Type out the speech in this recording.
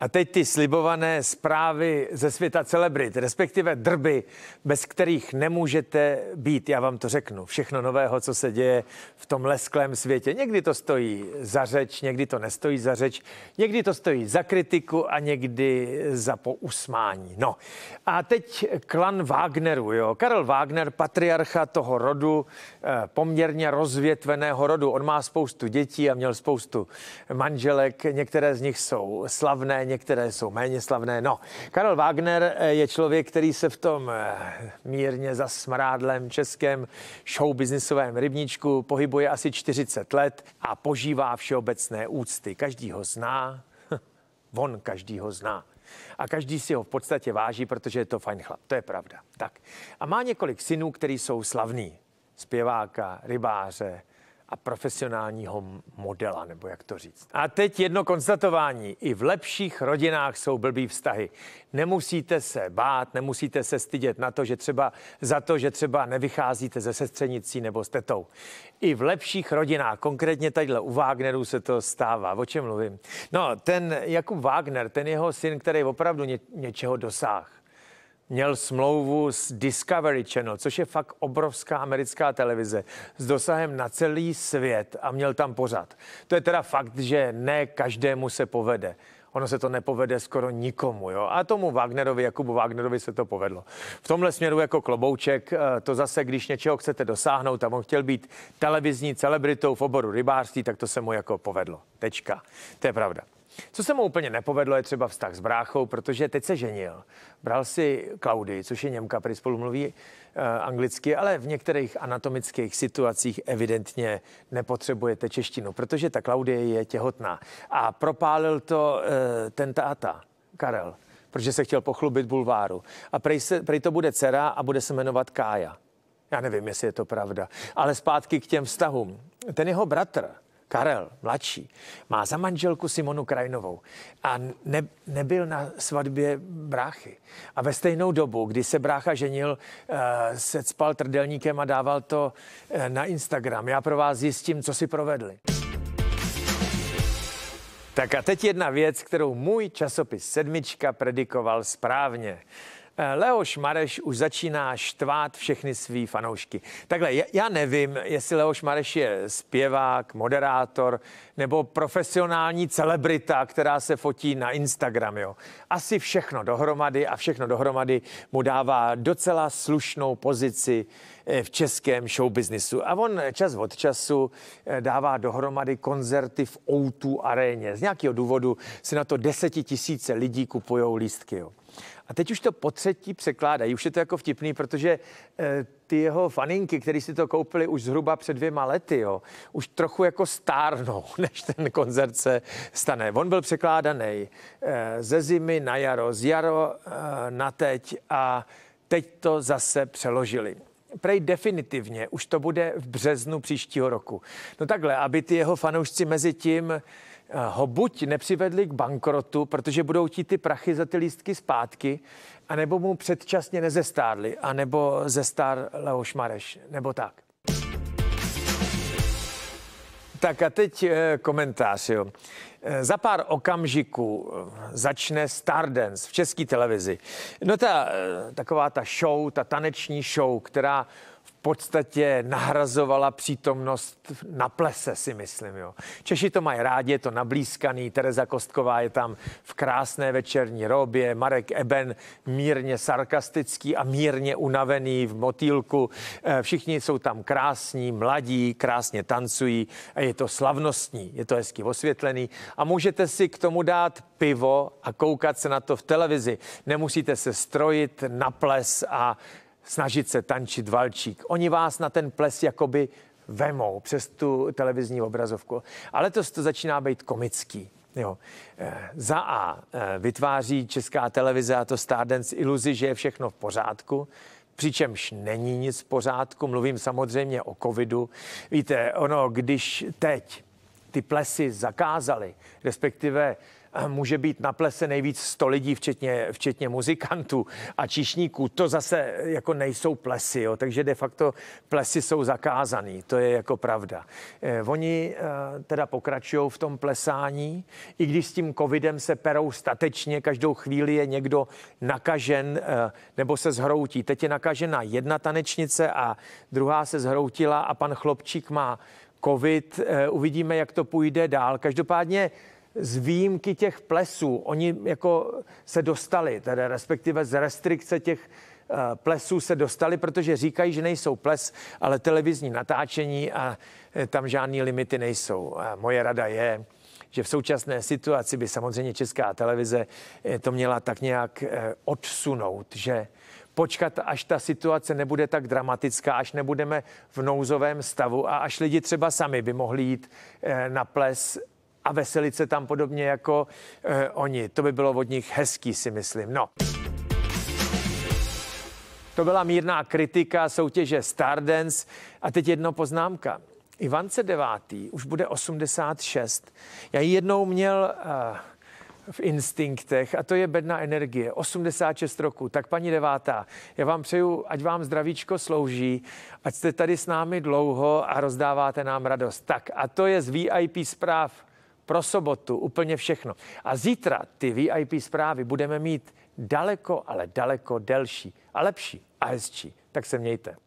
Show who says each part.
Speaker 1: A teď ty slibované zprávy ze světa celebrit, respektive drby, bez kterých nemůžete být, já vám to řeknu, všechno nového, co se děje v tom lesklém světě. Někdy to stojí za řeč, někdy to nestojí za řeč, někdy to stojí za kritiku a někdy za pousmání. No a teď klan Wagneru, jo. Karel Wagner, patriarcha toho rodu, eh, poměrně rozvětveného rodu. On má spoustu dětí a měl spoustu manželek, některé z nich jsou slavné, některé jsou méně slavné. No, Karel Wagner eh, je člověk, který se v tom eh, mírně zasmrádlém českém showbiznisovém rybníčku pohybuje asi 40 let a požívá všeobecné úcty. Každý ho zná, on každý ho zná. A každý si ho v podstatě váží, protože je to fajn chlap. To je pravda. Tak. A má několik synů, který jsou slavní. Zpěváka, rybáře, a profesionálního modela, nebo jak to říct. A teď jedno konstatování. I v lepších rodinách jsou blbý vztahy. Nemusíte se bát, nemusíte se stydět na to, že třeba za to, že třeba nevycházíte ze sestřenicí nebo s tetou. I v lepších rodinách, konkrétně tadyhle u Wagnerů se to stává. O čem mluvím? No, ten Jakub Wagner, ten jeho syn, který opravdu ně, něčeho dosáhl měl smlouvu s Discovery Channel, což je fakt obrovská americká televize s dosahem na celý svět a měl tam pořad. To je teda fakt, že ne každému se povede. Ono se to nepovede skoro nikomu, jo. A tomu Wagnerovi, Jakubu Wagnerovi se to povedlo. V tomhle směru jako klobouček, eh, to zase, když něčeho chcete dosáhnout, a on chtěl být televizní celebritou v oboru rybářství, tak to se mu jako povedlo. Tečka. To je pravda. Co se mu úplně nepovedlo, je třeba vztah s bráchou, protože teď se ženil. Bral si Klaudy, což je Němka, který spolu mluví eh, anglicky, ale v některých anatomických situacích evidentně nepotřebujete češtinu, protože ta Klaudie je těhotná. A propálil to eh, ten táta, Karel, protože se chtěl pochlubit bulváru. A prej, se, prej to bude dcera a bude se jmenovat Kája. Já nevím, jestli je to pravda. Ale zpátky k těm vztahům. Ten jeho bratr, Karel, mladší, má za manželku Simonu Krajnovou a ne, nebyl na svatbě bráchy. A ve stejnou dobu, kdy se brácha ženil, eh, se spal trdelníkem a dával to eh, na Instagram. Já pro vás zjistím, co si provedli. Tak a teď jedna věc, kterou můj časopis Sedmička predikoval správně. Eh, Leoš Mareš už začíná štvát všechny svý fanoušky. Takhle, já nevím, jestli Leoš Mareš je zpěvák, moderátor nebo profesionální celebrita, která se fotí na Instagram. Jo. Asi všechno dohromady a všechno dohromady mu dává docela slušnou pozici eh, v českém showbiznisu. A on čas od času eh, dává dohromady koncerty v O2 aréně. Z nějakého důvodu si na to desetitisíce lidí kupují lístky. Jo. A teď už to po třetí překládají. Už je to jako vtipný, protože e, ty jeho faninky, který si to koupili už zhruba před dvěma lety, jo, už trochu jako stárnou, než ten koncert se stane. On byl překládaný e, ze zimy na jaro, z jaro e, na teď a teď to zase přeložili prej definitivně, už to bude v březnu příštího roku. No takhle, aby ty jeho fanoušci mezi tím eh, ho buď nepřivedli k bankrotu, protože budou ti ty prachy za ty lístky zpátky, anebo mu předčasně nezestárli, anebo zestár Leoš Mareš, nebo tak. Tak a teď eh, komentář. Jo. Eh, za pár okamžiků eh, začne Stardance v české televizi. No ta taková ta show, ta taneční show, která podstatě nahrazovala přítomnost na plese, si myslím. Jo. Češi to mají rádi, je to nablízkaný, Tereza Kostková je tam v krásné večerní robě, Marek Eben mírně sarkastický a mírně unavený v motýlku. Eh, všichni jsou tam krásní, mladí, krásně tancují a je to slavnostní, je to hezky osvětlený a můžete si k tomu dát pivo a koukat se na to v televizi. Nemusíte se strojit na ples a snažit se tančit valčík. Oni vás na ten ples jakoby vemou přes tu televizní obrazovku. Ale to, to začíná být komický. Jo. Eh, za A eh, vytváří česká televize a to Stardance iluzi, že je všechno v pořádku, přičemž není nic v pořádku. Mluvím samozřejmě o covidu. Víte, ono, když teď ty plesy zakázali, respektive může být na plese nejvíc 100 lidí, včetně, včetně muzikantů a čišníků. To zase jako nejsou plesy, jo, takže de facto plesy jsou zakázaný, to je jako pravda. Eh, oni eh, teda pokračují v tom plesání, i když s tím covidem se perou statečně, každou chvíli je někdo nakažen eh, nebo se zhroutí. Teď je nakažena jedna tanečnice a druhá se zhroutila a pan chlopčík má covid. Uvidíme, jak to půjde dál. Každopádně z výjimky těch plesů. Oni jako se dostali, tedy respektive z restrikce těch eh, plesů se dostali, protože říkají, že nejsou ples, ale televizní natáčení a eh, tam žádný limity nejsou. A moje rada je, že v současné situaci by samozřejmě česká televize eh, to měla tak nějak odsunout, že počkat, až ta situace nebude tak dramatická, až nebudeme v nouzovém stavu a až lidi třeba sami by mohli jít na ples a veselit se tam podobně jako eh, oni. To by bylo od nich hezký, si myslím. No. To byla mírná kritika soutěže Stardance. A teď jedno poznámka. Ivance devátý už bude 86. Já ji jednou měl uh, v instinktech a to je bedna energie. 86 roku. Tak paní devátá, já vám přeju, ať vám zdravíčko slouží, ať jste tady s námi dlouho a rozdáváte nám radost. Tak a to je z VIP zpráv pro sobotu, úplně všechno. A zítra ty VIP zprávy budeme mít daleko, ale daleko delší a lepší a hezčí. Tak se mějte.